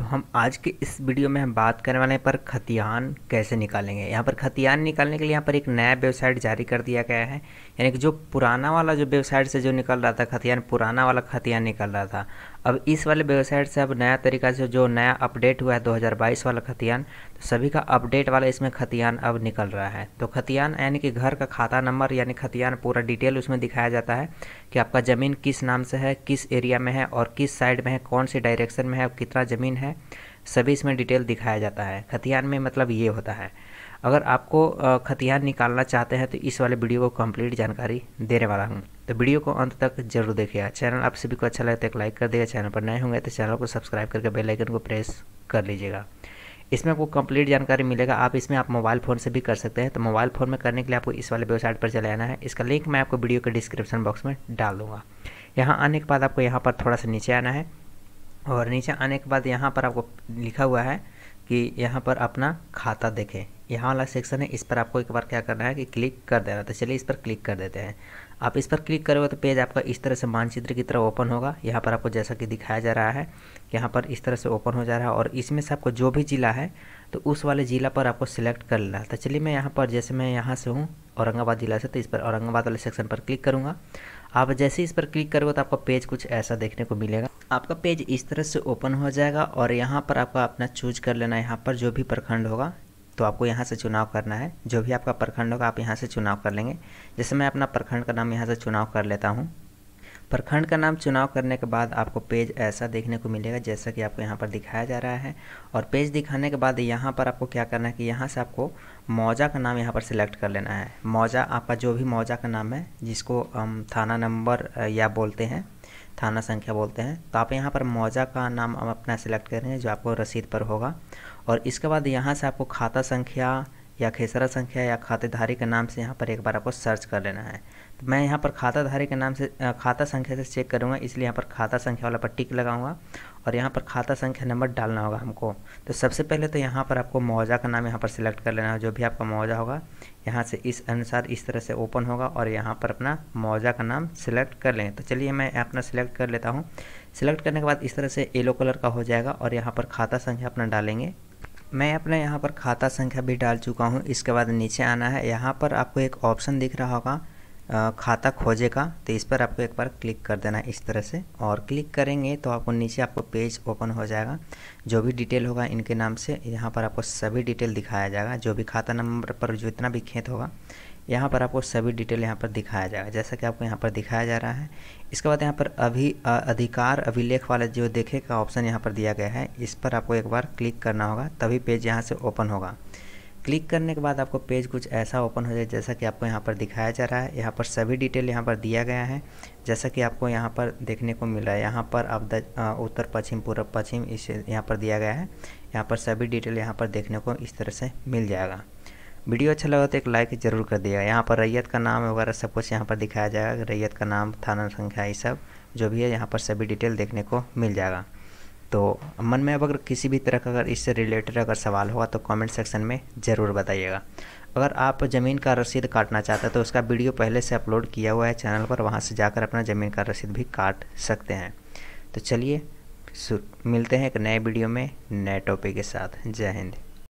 तो हम आज के इस वीडियो में हम बात करने वाले हैं पर खतियान कैसे निकालेंगे यहाँ पर खतियान निकालने के लिए यहाँ पर एक नया वेबसाइट जारी कर दिया गया है यानी कि जो पुराना वाला जो वेबसाइट से जो निकल रहा था खतियान पुराना वाला खतियान निकल रहा था अब इस वाले वेबसाइट से अब नया तरीका से जो नया अपडेट हुआ है 2022 वाला खतियान तो सभी का अपडेट वाला इसमें खतियान अब निकल रहा है तो खतियान यानी कि घर का खाता नंबर यानी खतियान पूरा डिटेल उसमें दिखाया जाता है कि आपका ज़मीन किस नाम से है किस एरिया में है और किस साइड में है कौन सी डायरेक्शन में है कितना ज़मीन है सभी इसमें डिटेल दिखाया जाता है खतियान में मतलब ये होता है अगर आपको खतियान निकालना चाहते हैं तो इस वाले वीडियो को कंप्लीट जानकारी देने वाला हूँ तो वीडियो को अंत तक जरूर देखिएगा चैनल आप सभी को अच्छा लगता तो है एक लाइक कर देगा चैनल पर नए होंगे तो चैनल को सब्सक्राइब करके बेलाइकन को प्रेस कर लीजिएगा इसमें आपको कंप्लीट जानकारी मिलेगा आप इसमें आप मोबाइल फ़ोन से भी कर सकते हैं तो मोबाइल फ़ोन में करने के लिए आपको इस वाले वेबसाइट पर चले आना है इसका लिंक मैं आपको वीडियो के डिस्क्रिप्शन बॉक्स में डाल दूँगा यहाँ आने के बाद आपको यहाँ पर थोड़ा सा नीचे आना है और नीचे आने के बाद यहाँ पर आपको लिखा हुआ है कि यहाँ पर अपना खाता देखें यहाँ वाला सेक्शन है इस पर आपको एक बार क्या करना है कि क्लिक कर देना तो चलिए इस पर क्लिक कर देते हैं आप इस पर क्लिक करोगे तो पेज आपका इस तरह से मानचित्र की तरह ओपन होगा यहाँ पर आपको जैसा कि दिखाया जा रहा है यहाँ पर इस तरह से ओपन हो जा रहा है और इसमें से आपको जो भी ज़िला है तो उस वाले ज़िला पर आपको सिलेक्ट कर लेना है तो चलिए मैं यहाँ पर जैसे मैं यहाँ से हूँ औरंगाबाद ज़िला से तो इस पर औरंगाबाद वाले सेक्शन पर क्लिक करूँगा आप जैसे इस पर क्लिक करोगे तो आपका पेज कुछ ऐसा देखने को मिलेगा आपका पेज इस तरह से ओपन हो जाएगा और यहाँ पर आपका अपना चूज कर लेना है यहाँ पर जो भी प्रखंड होगा तो आपको यहाँ से चुनाव करना है जो भी आपका प्रखंड होगा आप यहाँ से चुनाव कर लेंगे जैसे मैं अपना प्रखंड का नाम यहाँ से चुनाव कर लेता हूँ प्रखंड का नाम चुनाव करने के बाद आपको पेज ऐसा देखने को मिलेगा जैसा कि आपको यहाँ पर दिखाया जा रहा है और पेज दिखाने के बाद यहाँ पर आपको क्या करना है कि यहाँ से आपको मौजा का नाम यहाँ पर सिलेक्ट कर लेना है मौजा आपका जो भी मौजा का नाम है जिसको हम थाना नंबर या बोलते हैं थाना संख्या बोलते हैं तो आप यहाँ पर मौजा का नाम अपना सेलेक्ट करें जो आपको रसीद पर होगा और इसके बाद यहाँ से आपको खाता संख्या या खेसरा संख्या या खाताधारी के नाम से यहाँ पर एक बार आपको सर्च कर लेना है तो मैं यहाँ पर खाताधारी के नाम से खाता संख्या से चेक करूँगा इसलिए यहाँ पर खाता संख्या वाला पर टिक लगाऊंगा और यहाँ पर खाता संख्या नंबर डालना होगा हमको तो सबसे पहले तो यहाँ पर आपको मुआवजा का नाम यहाँ पर सिलेक्ट कर लेना है जो भी आपका मुआवजा होगा यहाँ से इस अनुसार इस तरह से ओपन होगा और यहाँ पर अपना मुआवजा का नाम सिलेक्ट कर लें तो चलिए मैं अपना सिलेक्ट कर लेता हूँ सिलेक्ट करने के बाद इस तरह से येलो कलर का हो जाएगा और यहाँ पर खाता संख्या अपना डालेंगे मैं अपने यहाँ पर खाता संख्या भी डाल चुका हूँ इसके बाद नीचे आना है यहाँ पर आपको एक ऑप्शन दिख रहा होगा खाता खोजे का तो इस पर आपको एक बार क्लिक कर देना इस तरह से और क्लिक करेंगे तो आपको नीचे आपको पेज ओपन हो जाएगा जो भी डिटेल होगा इनके नाम से यहाँ पर आपको सभी डिटेल दिखाया जाएगा जो भी खाता नंबर पर जितना भी खेत होगा यहाँ पर आपको सभी डिटेल यहाँ पर दिखाया जाएगा जैसा कि आपको यहाँ पर दिखाया जा रहा है इसके बाद यहाँ पर अभी अधिकार अभिलेख वाला जो देखे का ऑप्शन यहाँ पर दिया गया है इस पर आपको एक बार क्लिक करना होगा तभी पेज यहाँ से ओपन होगा क्लिक करने के बाद आपको पेज कुछ ऐसा ओपन हो जाए जैसा कि आपको यहाँ पर दिखाया जा रहा है यहाँ पर सभी डिटेल यहाँ पर दिया गया है जैसा कि आपको यहाँ पर देखने को मिला है यहाँ पर आप उत्तर पश्चिम पूर्व पश्चिम इस यहाँ पर दिया गया है यहाँ पर सभी डिटेल यहाँ पर देखने को इस तरह से मिल जाएगा वीडियो अच्छा लगा तो एक लाइक जरूर कर दिया यहाँ पर रैयत का नाम वगैरह सब कुछ यहाँ पर दिखाया जाएगा रैयत का नाम थाना संख्या ये सब जो भी है यहाँ पर सभी डिटेल देखने को मिल जाएगा तो मन में अब अगर किसी भी तरह का अगर इससे रिलेटेड अगर सवाल होगा तो कमेंट सेक्शन में ज़रूर बताइएगा अगर आप ज़मीन का रसीद काटना चाहते हैं तो उसका वीडियो पहले से अपलोड किया हुआ है चैनल पर वहाँ से जाकर अपना ज़मीन का रसीद भी काट सकते हैं तो चलिए मिलते हैं एक नए वीडियो में नए टॉपिक के साथ जय हिंद